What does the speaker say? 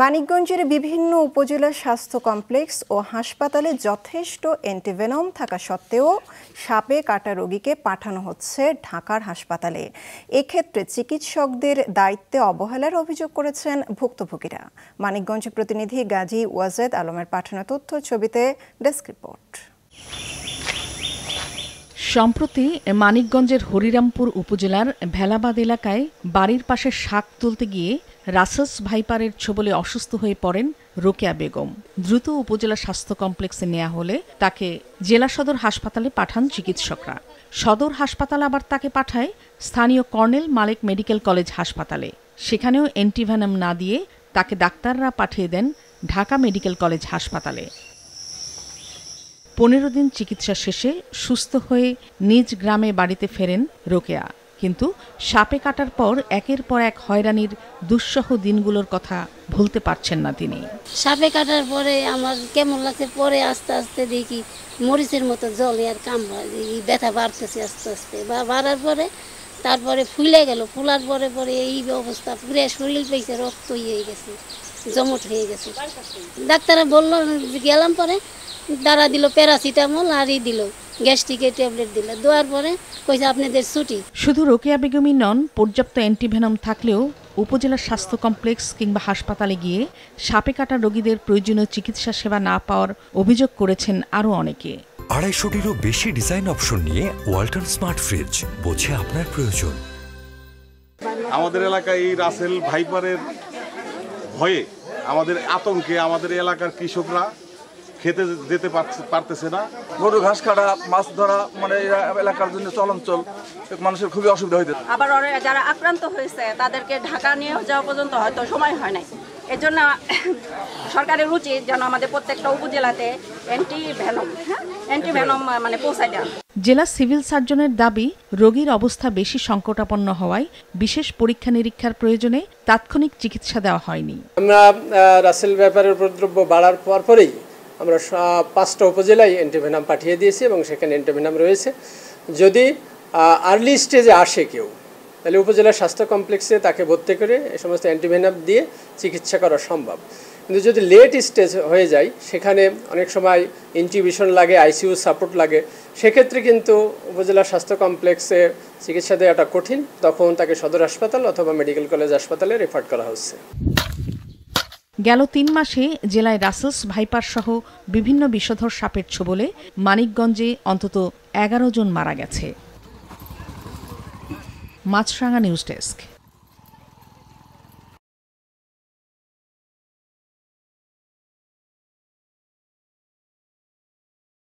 মানিকগঞ্জের বিভিন্ন উপজেলা স্বাস্থ্য কমপ্লেক্স ও হাসপাতালে যথেষ্ট অ্যান্টিভেনম থাকা সত্ত্বেও সাপে কাটা রোগীকে পাঠানো হচ্ছে ঢাকার হাসপাতালে এক্ষেত্রে চিকিৎসকদের দায়িত্বে অবহেলার অভিযোগ করেছেন ভুক্তভোগীরা মানিকগঞ্জ প্রতিনিধি গাজী ওয়াজেদ আলমের পাঠানো তথ্য ছবিতে ডেস্ক রিপোর্ট সম্প্রতি মানিকগঞ্জের হরিরামপুর উপজেলার ভেলাবাদ এলাকায় বাড়ির পাশে শাক তুলতে গিয়ে রাসাস ভাইপারের ছোবলে অসুস্থ হয়ে পড়েন রোকেয়া বেগম দ্রুত উপজেলা স্বাস্থ্য কমপ্লেক্সে নেওয়া হলে তাকে জেলা সদর হাসপাতালে পাঠান চিকিৎসকরা সদর হাসপাতাল আবার তাকে পাঠায় স্থানীয় কর্নেল মালেক মেডিকেল কলেজ হাসপাতালে সেখানেও অ্যান্টিভ্যানাম না দিয়ে তাকে ডাক্তাররা পাঠিয়ে দেন ঢাকা মেডিকেল কলেজ হাসপাতালে পনেরো দিন চিকিৎসা শেষে সুস্থ হয়ে নিজ গ্রামে বাড়িতে ফেরেন রোকেয়া কিন্তু সাপে কাটার পর একের পর এক হয়রানির দুঃসহ দিনগুলোর কথা ভুলতে পারছেন না তিনি সাপে কাটার পরে আমার কেমন লাগছে পরে আস্তে আস্তে দেখি মরিচের মতো জলে আর কাম ব্যথা বাড়তেছে আস্তে আস্তে বা বাড়ার পরে তারপরে ফুলে গেল ফুলার পরে পরে এই অবস্থা পুরে শরীর পেয়েছে রক্ত হয়ে গেছে জমট হয়ে গেছে ডাক্তাররা বললো গেলাম পরে দাঁড়া দিল প্যারাসিটামল আর ই দিল গ্যাস্ট্রিকের ট্যাবলেট দিল দেওয়ার পরে কইছে আপনাদের ছুটি শুধু রোকেয়া বেগমই নন পর্যাপ্ত অ্যান্টিভেনম থাকলেও উপজেলা স্বাস্থ্য কমপ্লেক্স কিংবা হাসপাতালে গিয়ে সাপে কাটা রোগীদের প্রয়োজনীয় চিকিৎসা সেবা না পাওয়ার অভিযোগ করেছেন আরও অনেকে আড়াইশোটিরও বেশি ডিজাইন অপশন নিয়ে ওয়াল্টন স্মার্ট ফ্রিজ বোঝে আপনার প্রয়োজন আমাদের এলাকায় এই রাসেল ভাইপারের ভয়ে আমাদের আতঙ্কে আমাদের এলাকার কৃষকরা খেতে যেতে পারতেছে না গরু ঘাস কাটা মাছ ধরা মানে এলাকার জন্য চলঞ্চল মানুষের খুবই অসুবিধা হইতে আবার যারা আক্রান্ত হয়েছে তাদেরকে ঢাকা নিয়ে যাওয়া পর্যন্ত হয়তো সময় হয় নাই এজন্য সরকারের উচিত যেন আমাদের প্রত্যেকটা উপজেলাতে অ্যান্টি ভ্যানম অ্যান্টি ভ্যানম মানে পৌঁছায় দেওয়া জেলা সিভিল সার্জনের দাবি রোগীর অবস্থা বেশি সংকটাপন্ন হওয়ায় বিশেষ পরীক্ষা নিরীক্ষার প্রয়োজনে তাৎক্ষণিক চিকিৎসা দেওয়া হয়নি আমরা রাসেল ব্যাপারের উপদ্রব্য বাড়ার পরপরেই আমরা পাঁচটা উপজেলায় এন্টিভেনাম পাঠিয়ে দিয়েছি এবং সেখানে এন্টিভেনাম রয়েছে যদি আর্লি স্টেজে আসে কেউ তাহলে উপজেলা স্বাস্থ্য কমপ্লেক্সে তাকে ভর্তি করে এ সমস্ত অ্যান্টিভেনাম দিয়ে চিকিৎসা করা সম্ভব কিন্তু যদি লেট স্টেজ হয়ে যায় সেখানে অনেক সময় ইনটিউবিশন লাগে আইসিইউ সাপোর্ট লাগে সেক্ষেত্রে কিন্তু উপজেলা স্বাস্থ্য কমপ্লেক্সে চিকিৎসা দেওয়াটা কঠিন তখন তাকে সদর হাসপাতাল অথবা মেডিকেল কলেজ হাসপাতালে রেফার করা হচ্ছে গেল তিন মাসে জেলায় রাসেলস ভাইপার সহ বিভিন্ন বিষধর সাপের ছোবলে মানিকগঞ্জে অন্তত এগারো জন মারা গেছে মাছরাঙা নিউজ ডেস্ক